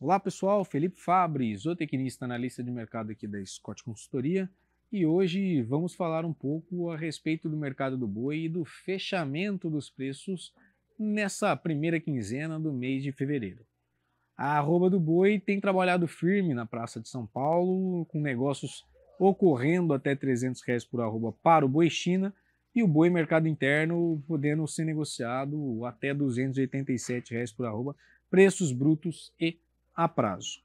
Olá pessoal, Felipe Fabri, zootecnista analista de mercado aqui da Scott Consultoria e hoje vamos falar um pouco a respeito do mercado do boi e do fechamento dos preços nessa primeira quinzena do mês de fevereiro. A arroba do boi tem trabalhado firme na Praça de São Paulo, com negócios ocorrendo até 300 reais por arroba para o boi China e o boi mercado interno podendo ser negociado até 287 reais por arroba, preços brutos e a prazo.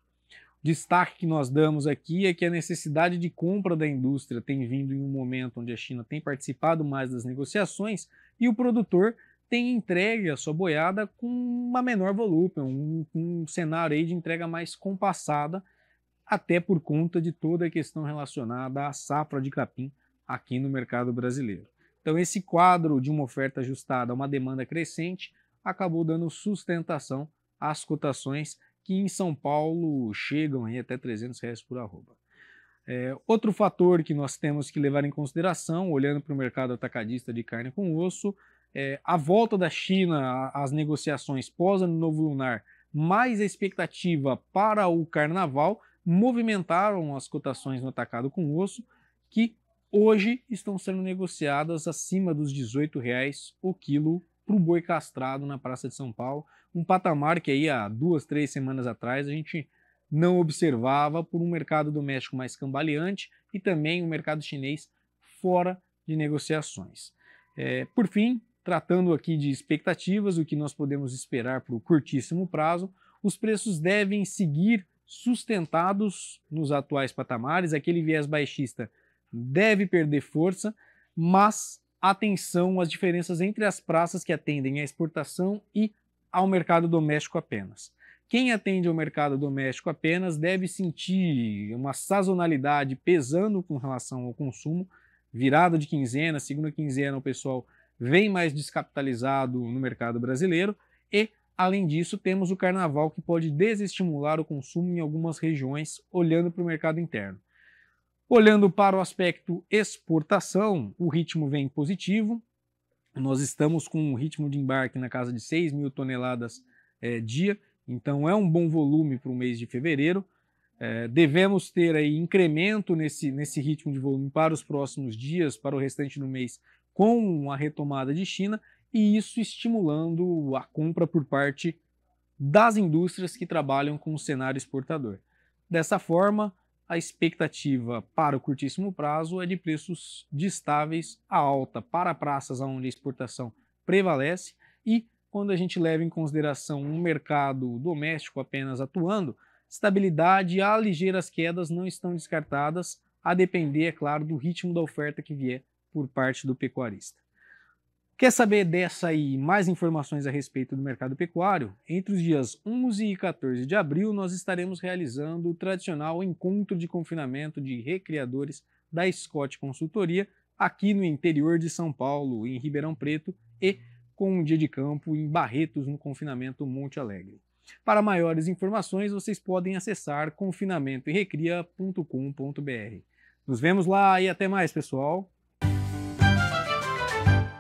O destaque que nós damos aqui é que a necessidade de compra da indústria tem vindo em um momento onde a China tem participado mais das negociações e o produtor tem entregue a sua boiada com uma menor volúpia, um, um cenário de entrega mais compassada, até por conta de toda a questão relacionada à safra de capim aqui no mercado brasileiro. Então, esse quadro de uma oferta ajustada a uma demanda crescente acabou dando sustentação às cotações que em São Paulo chegam aí até 300 reais por arroba. É, outro fator que nós temos que levar em consideração, olhando para o mercado atacadista de carne com osso, é a volta da China às negociações pós ano novo lunar, mais a expectativa para o carnaval, movimentaram as cotações no atacado com osso, que hoje estão sendo negociadas acima dos R$ 18 reais o quilo para o boi castrado na Praça de São Paulo, um patamar que aí há duas, três semanas atrás a gente não observava por um mercado doméstico mais cambaleante e também o um mercado chinês fora de negociações. É, por fim, tratando aqui de expectativas, o que nós podemos esperar para o curtíssimo prazo, os preços devem seguir sustentados nos atuais patamares, aquele viés baixista deve perder força, mas atenção às diferenças entre as praças que atendem à exportação e ao mercado doméstico apenas. Quem atende ao mercado doméstico apenas deve sentir uma sazonalidade pesando com relação ao consumo, virada de quinzena, segunda quinzena, o pessoal vem mais descapitalizado no mercado brasileiro e, além disso, temos o carnaval que pode desestimular o consumo em algumas regiões, olhando para o mercado interno. Olhando para o aspecto exportação, o ritmo vem positivo. Nós estamos com um ritmo de embarque na casa de 6 mil toneladas é, dia, então é um bom volume para o mês de fevereiro. É, devemos ter aí incremento nesse, nesse ritmo de volume para os próximos dias, para o restante do mês, com a retomada de China e isso estimulando a compra por parte das indústrias que trabalham com o cenário exportador. Dessa forma, a expectativa para o curtíssimo prazo é de preços de estáveis a alta para praças onde a exportação prevalece e quando a gente leva em consideração um mercado doméstico apenas atuando, estabilidade a ligeiras quedas não estão descartadas, a depender, é claro, do ritmo da oferta que vier por parte do pecuarista. Quer saber dessa e mais informações a respeito do mercado pecuário? Entre os dias 11 e 14 de abril, nós estaremos realizando o tradicional encontro de confinamento de recriadores da Scott Consultoria aqui no interior de São Paulo, em Ribeirão Preto e com um dia de campo em Barretos, no confinamento Monte Alegre. Para maiores informações, vocês podem acessar confinamentoerecria.com.br. Nos vemos lá e até mais, pessoal!